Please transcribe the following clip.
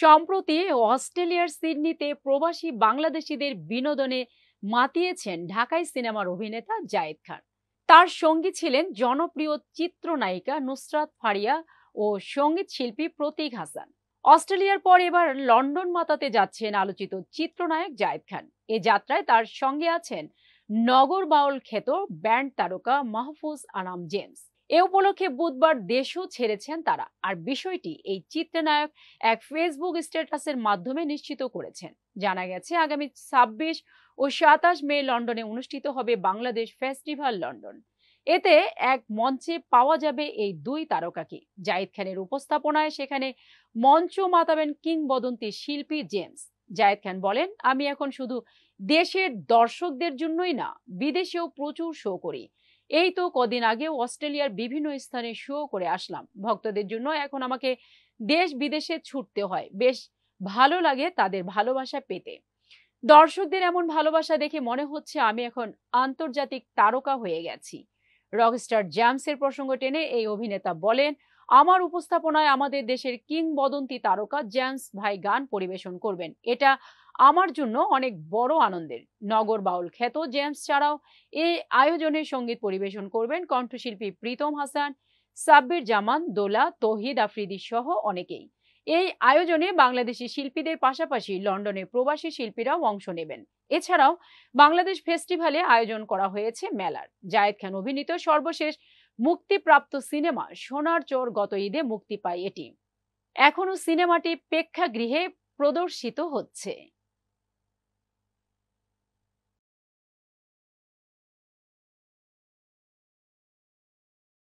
সম্প্রতি অস্ট্রেলিয়ার সিডনিতে প্রবাসী বাংলাদেশিদের বিনোদনে মাতিয়েছেন ঢাকাই সিনেমার অভিনেতা জায়েদ খান তার সঙ্গী ছিলেন জনপ্রিয় চিত্রনায়িকা নুসরাত ফারিয়া ও সঙ্গীত শিল্পী প্রতীক হাসান অস্ট্রেলিয়ার পর এবার লন্ডন মাতাতে যাচ্ছেন আলোচিত চিত্রনায়ক জায়েদ খান এ যাত্রায় তার সঙ্গে আছেন নগর বাউল খ্যাত ব্যান্ড তারকা মাহফুজ আনাম জেমস এ উপলক্ষে বুধবার দেশও ছেড়েছেন তারা আর বিষয়টি এই চিত্রনায়ক এক ফেসবুক স্ট্যাটাসের মাধ্যমে নিশ্চিত করেছেন জানা গেছে আগামী ছাব্বিশ ও সাতাশ মে লন্ডনে অনুষ্ঠিত হবে বাংলাদেশ ফেস্টিভাল লন্ডন এতে এক মঞ্চে পাওয়া যাবে এই দুই তারকাকে জাহিদ খানের উপস্থাপনায় সেখানে মঞ্চ মাতাবেন কিংবদন্তি শিল্পী জেমস জায়দ খান বলেন আমি এখন শুধু দেশের দর্শকদের জন্যই না বিদেশেও প্রচুর শো করি এই তো কদিন আগেও অস্ট্রেলিয়ার বিভিন্ন স্থানে শো করে আসলাম ভক্তদের জন্য এখন আমাকে দেশ বিদেশে ছুটতে হয় বেশ ভালো লাগে তাদের ভালোবাসা পেতে দর্শকদের এমন ভালোবাসা দেখে মনে হচ্ছে আমি এখন আন্তর্জাতিক তারকা হয়ে গেছি রকস্টার জ্যামসের প্রসঙ্গ টেনে এই অভিনেতা বলেন আমার উপস্থাপনায় আমাদের দেশের কিংবদন্তি তারকা জ্যান্স ভাই গান পরিবেশন করবেন এটা আমার জন্য অনেক বড় আনন্দের নগর বাউল খ্যাত জ্যান্স ছাড়াও এই আয়োজনে সঙ্গীত পরিবেশন করবেন কণ্ঠশিল্পী প্রীতম হাসান সাব্বির জামান দোলা তহিদ আফ্রিদি সহ অনেকেই এই আয়োজনে বাংলাদেশি শিল্পীদের পাশাপাশি লন্ডনে প্রবাসী শিল্পীরাও অংশ নেবেন এছাড়াও বাংলাদেশ ফেস্টিভ্যালে আয়োজন করা হয়েছে মেলার জায়েদ খান অভিনীত সর্বশেষ মুক্তিপ্রাপ্ত সিনেমা সোনার চোর গত ঈদে মুক্তি পায় এটি এখনও সিনেমাটি প্রেক্ষাগৃহে প্রদর্শিত হচ্ছে